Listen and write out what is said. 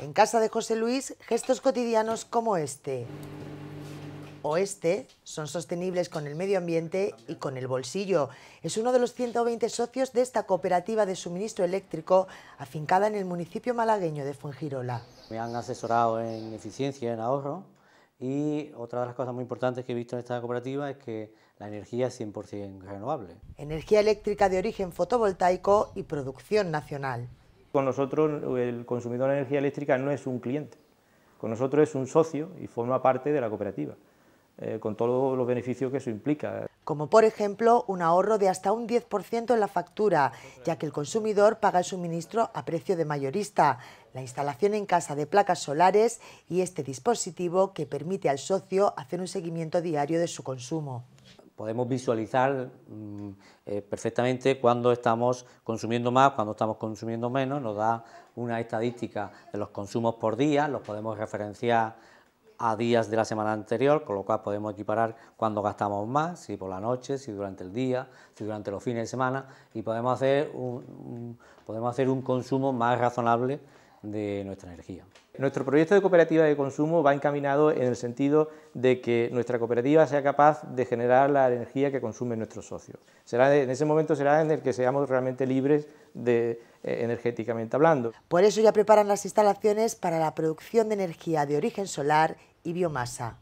En casa de José Luis, gestos cotidianos como este o este son sostenibles con el medio ambiente y con el bolsillo. Es uno de los 120 socios de esta cooperativa de suministro eléctrico afincada en el municipio malagueño de Fuengirola. Me han asesorado en eficiencia, en ahorro y otra de las cosas muy importantes que he visto en esta cooperativa es que la energía es 100% renovable. Energía eléctrica de origen fotovoltaico y producción nacional. Con nosotros el consumidor de energía eléctrica no es un cliente, con nosotros es un socio y forma parte de la cooperativa, eh, con todos los beneficios que eso implica. Como por ejemplo un ahorro de hasta un 10% en la factura, ya que el consumidor paga el suministro a precio de mayorista, la instalación en casa de placas solares y este dispositivo que permite al socio hacer un seguimiento diario de su consumo podemos visualizar mm, eh, perfectamente cuándo estamos consumiendo más, cuando estamos consumiendo menos, nos da una estadística de los consumos por día, los podemos referenciar a días de la semana anterior, con lo cual podemos equiparar cuándo gastamos más, si por la noche, si durante el día, si durante los fines de semana, y podemos hacer podemos hacer un consumo más razonable de nuestra energía. Nuestro proyecto de cooperativa de consumo va encaminado en el sentido de que nuestra cooperativa sea capaz de generar la energía que consumen nuestros socios. en ese momento será en el que seamos realmente libres eh, energéticamente hablando. Por eso ya preparan las instalaciones para la producción de energía de origen solar y biomasa.